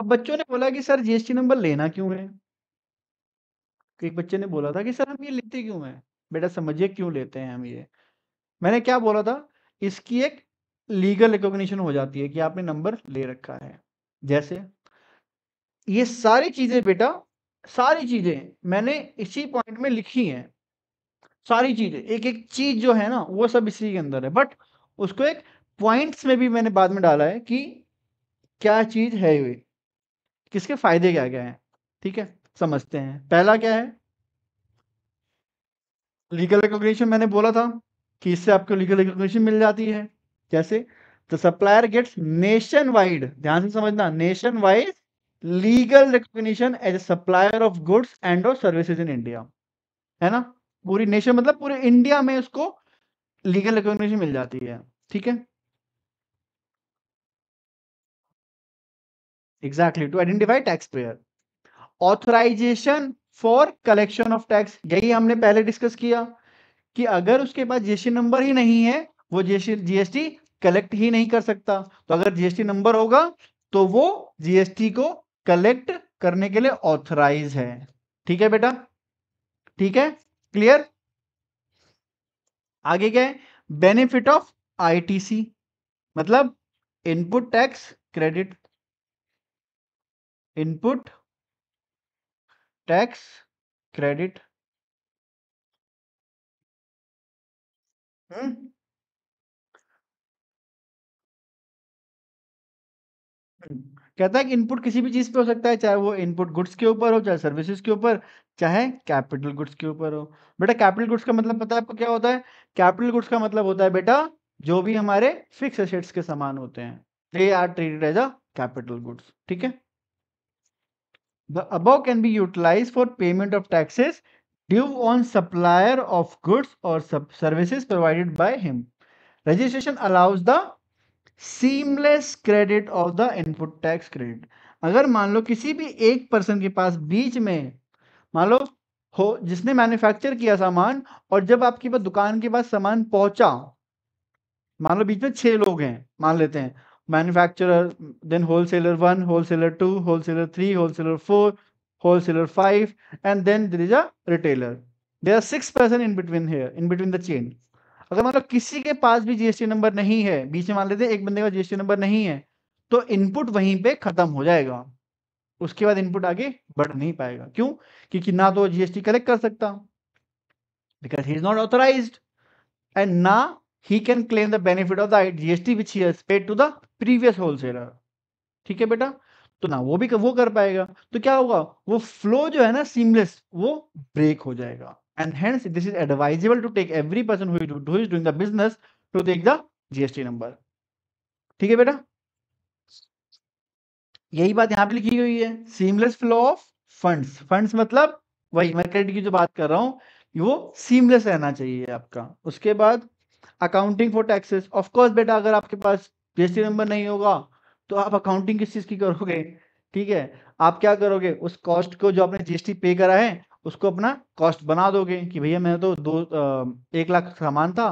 अब बच्चों ने बोला कि सर जीएसटी नंबर लेना क्यों है तो एक बच्चे ने बोला था कि सर हम ये लेते क्यों है बेटा समझिए क्यों लेते हैं हम ये मैंने क्या बोला था इसकी एक लीगल रिकॉग्निशन हो जाती है कि आपने नंबर ले रखा है जैसे ये सारी चीजें बेटा सारी चीजें मैंने इसी पॉइंट में लिखी हैं सारी चीजें एक एक चीज जो है ना वो सब इसी के अंदर है बट उसको एक पॉइंट्स में भी मैंने बाद में डाला है कि क्या चीज है ये किसके फायदे क्या क्या हैं ठीक है समझते हैं पहला क्या है लीगल रिकॉग्निशन मैंने बोला था कि इससे आपको लीगल रिकॉग्निशन मिल जाती है जैसे the supplier gets nation wide ध्यान से समझना nation wide legal recognition as a supplier of goods and of services in India है ना पूरी नेशन मतलब पूरे इंडिया में उसको लीगल रिकॉग्निशन मिल जाती है ठीक है exactly to identify taxpayer authorization for collection of tax यही हमने पहले डिस्कस किया कि अगर उसके पास जीएसटी नंबर ही नहीं है वो जीएसटी कलेक्ट ही नहीं कर सकता तो अगर जीएसटी नंबर होगा तो वो जीएसटी को कलेक्ट करने के लिए ऑथराइज है ठीक है बेटा ठीक है क्लियर आगे क्या है बेनिफिट ऑफ आईटीसी मतलब input tax credit input tax credit कहता है कि इनपुट किसी भी चीज पे हो सकता है चाहे वो इनपुट गुड्स के ऊपर हो चाहे सर्विसेज के ऊपर चाहे कैपिटल गुड्स के ऊपर हो बेटा कैपिटल गुड्स का मतलब पता है आपको क्या होता है कैपिटल गुड्स का मतलब होता है बेटा जो भी हमारे फिक्स एसेट्स के समान होते हैं they are treated as a capital goods ठीक है The above can be utilized for payment of taxes due on supplier of goods or services provided by him. Registration allows the seamless credit of the input tax credit. अगर मान लो किसी भी एक person के पास बीच में मान लो हो जिसने मैन्युफैक्चर किया सामान और जब आपकी पास दुकान के पास सामान पहुंचा मान लो बीच में छह लोग हैं मान लेते हैं manufacturer, then wholesaler one, wholesaler two, wholesaler three, wholesaler four, wholesaler five, and then there is a retailer. There are six person in between here, in between the chain. अगर मान लो किसी के पास भी जीएसटी नंबर नहीं है बीच में मान लेते हैं एक बंदे का जीएसटी नंबर नहीं है तो इनपुट वहीं पे खत्म हो जाएगा उसके बाद इनपुट आगे बढ़ नहीं पाएगा क्यों क्योंकि ना तो जीएसटी कलेक्ट कर सकता because he is not authorise and ना he can claim the benefit of the GST which he has paid to the previous wholesaler. ठीक है बेटा तो ना वो भी वो कर पाएगा तो क्या होगा वो फ्लो जो है ना सीमलेस वो ब्रेक हो जाएगा and hence this is advisable to take every person is doing the business to take the GST number ठीक है बेटा यही बात यहाँ पे लिखी हुई है seamless flow of funds funds मतलब वही मैं क्रेडिट की जो बात कर रहा हूं वो सीमलेस रहना चाहिए आपका उसके बाद अकाउंटिंग फॉर टैक्सेस ऑफकोर्स बेटा अगर आपके पास जीएसटी नंबर नहीं होगा तो आप अकाउंटिंग किस चीज़ की करोगे ठीक है आप क्या करोगे उस कॉस्ट को जो आपने जीएसटी पे करा है उसको अपना कॉस्ट बना दोगे कि भैया मैंने तो दो एक लाख सामान था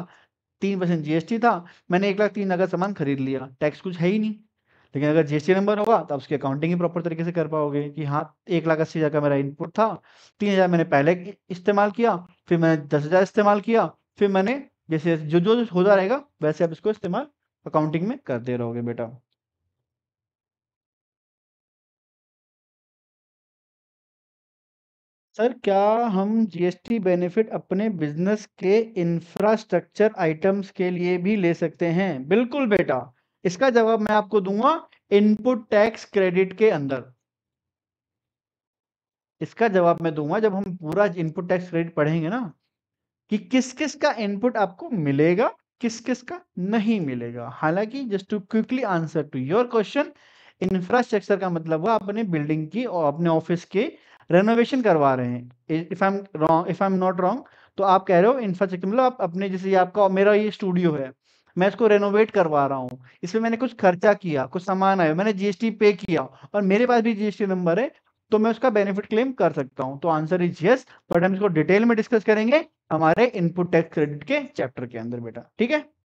तीन परसेंट जीएसटी था मैंने एक लाख तीन अगर सामान खरीद लिया टैक्स कुछ है ही नहीं लेकिन अगर जीएसटी नंबर होगा तो आप उसकी अकाउंटिंग ही प्रॉपर तरीके से कर पाओगे कि हाँ एक लाख अस्सी हज़ार का मेरा इनपुट था तीन हज़ार मैंने पहले इस्तेमाल किया फिर मैंने दस हज़ार इस्तेमाल किया फिर मैंने जैसे जो जो होता रहेगा वैसे आप इसको इस्तेमाल अकाउंटिंग में करते रहोगे बेटा सर क्या हम जीएसटी बेनिफिट अपने बिजनेस के इंफ्रास्ट्रक्चर आइटम्स के लिए भी ले सकते हैं बिल्कुल बेटा इसका जवाब मैं आपको दूंगा इनपुट टैक्स क्रेडिट के अंदर इसका जवाब मैं दूंगा जब हम पूरा इनपुट टैक्स क्रेडिट पढ़ेंगे ना कि किस किस का इनपुट आपको मिलेगा किस किस का नहीं मिलेगा हालांकि just to quickly answer to your question infrastructure का मतलब हुआ अपने बिल्डिंग की और अपने ऑफिस के रेनोवेशन करवा रहे हैं if I am wrong if I am not wrong तो आप कह रहे हो इंफ्रास्ट्रक्चर मतलब आप अपने जैसे आपका मेरा ये स्टूडियो है मैं इसको रेनोवेट करवा रहा हूँ इसमें मैंने कुछ खर्चा किया कुछ सामान आया मैंने जीएसटी पे किया और मेरे पास भी जीएसटी नंबर है तो मैं उसका बेनिफिट क्लेम कर सकता हूं तो आंसर इज यस बट हम इसको डिटेल में डिस्कस करेंगे हमारे इनपुट टैक्स क्रेडिट के चैप्टर के अंदर बेटा ठीक है